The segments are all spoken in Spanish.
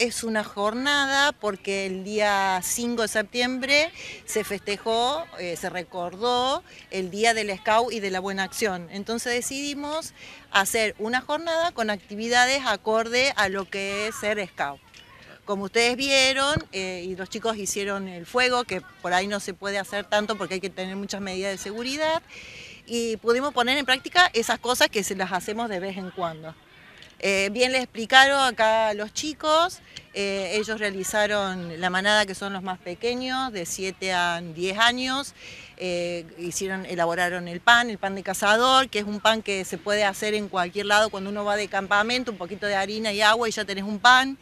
Es una jornada porque el día 5 de septiembre se festejó, eh, se recordó el Día del Scout y de la Buena Acción. Entonces decidimos hacer una jornada con actividades acorde a lo que es ser Scout. Como ustedes vieron, eh, y los chicos hicieron el fuego, que por ahí no se puede hacer tanto porque hay que tener muchas medidas de seguridad, y pudimos poner en práctica esas cosas que se las hacemos de vez en cuando. Eh, bien les explicaron acá a los chicos, eh, ellos realizaron la manada que son los más pequeños, de 7 a 10 años, eh, hicieron, elaboraron el pan, el pan de cazador, que es un pan que se puede hacer en cualquier lado cuando uno va de campamento, un poquito de harina y agua y ya tenés un pan.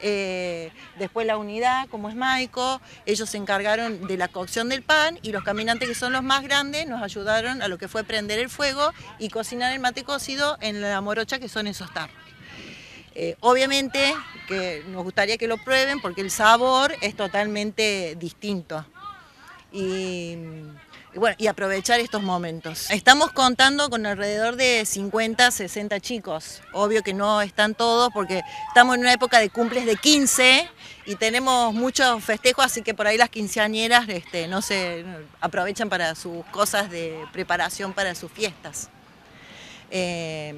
Eh, después la unidad, como es Maico, ellos se encargaron de la cocción del pan y los caminantes que son los más grandes nos ayudaron a lo que fue prender el fuego y cocinar el mate cocido en la morocha que son esos tarros. Eh, obviamente que nos gustaría que lo prueben porque el sabor es totalmente distinto y, bueno, y aprovechar estos momentos. Estamos contando con alrededor de 50, 60 chicos. Obvio que no están todos porque estamos en una época de cumples de 15 y tenemos muchos festejos, así que por ahí las quinceañeras este, no se aprovechan para sus cosas de preparación para sus fiestas. Eh,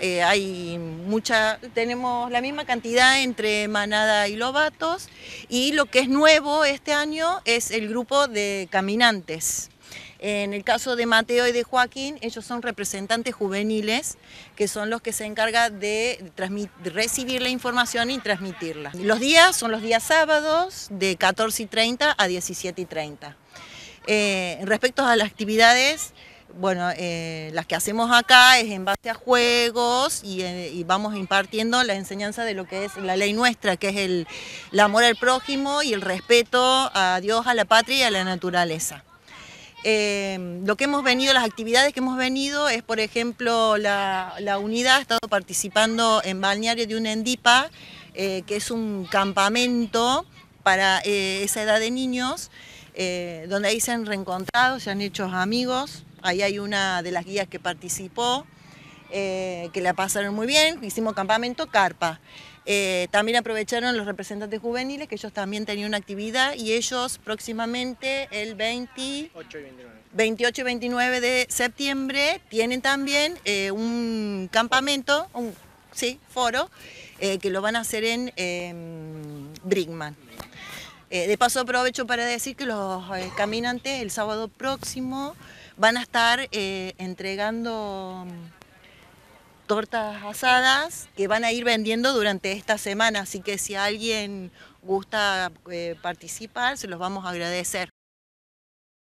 eh, hay mucha, tenemos la misma cantidad entre Manada y Lobatos y lo que es nuevo este año es el grupo de caminantes. En el caso de Mateo y de Joaquín, ellos son representantes juveniles, que son los que se encargan de, recibir la información y transmitirla. Los días son los días sábados de 14 y 30 a 17 y 30. Eh, respecto a las actividades, bueno, eh, las que hacemos acá es en base a juegos eh, y, vamos impartiendo la enseñanza de lo que es la ley nuestra, que es el, amor al prójimo y el respeto a Dios, a la patria y a la naturaleza. Eh, lo que hemos venido, las actividades que hemos venido es, por ejemplo, la, la unidad ha estado participando en Balneario de un Endipa, que es un campamento para esa edad de niños, donde ahí se han reencontrado, se han hecho amigos, Ahí hay una de las guías que participó, eh, que la pasaron muy bien. Hicimos campamento carpa. Eh, también aprovecharon los representantes juveniles, que ellos también tenían una actividad, y ellos próximamente el 28 y 29 de septiembre tienen también eh, un campamento, un sí, foro, que lo van a hacer en Brinkman. de paso aprovecho para decir que los caminantes el sábado próximo van a estar eh, entregando mm, tortas asadas que van a ir vendiendo durante esta semana, así que si alguien gusta eh, participar, se los vamos a agradecer.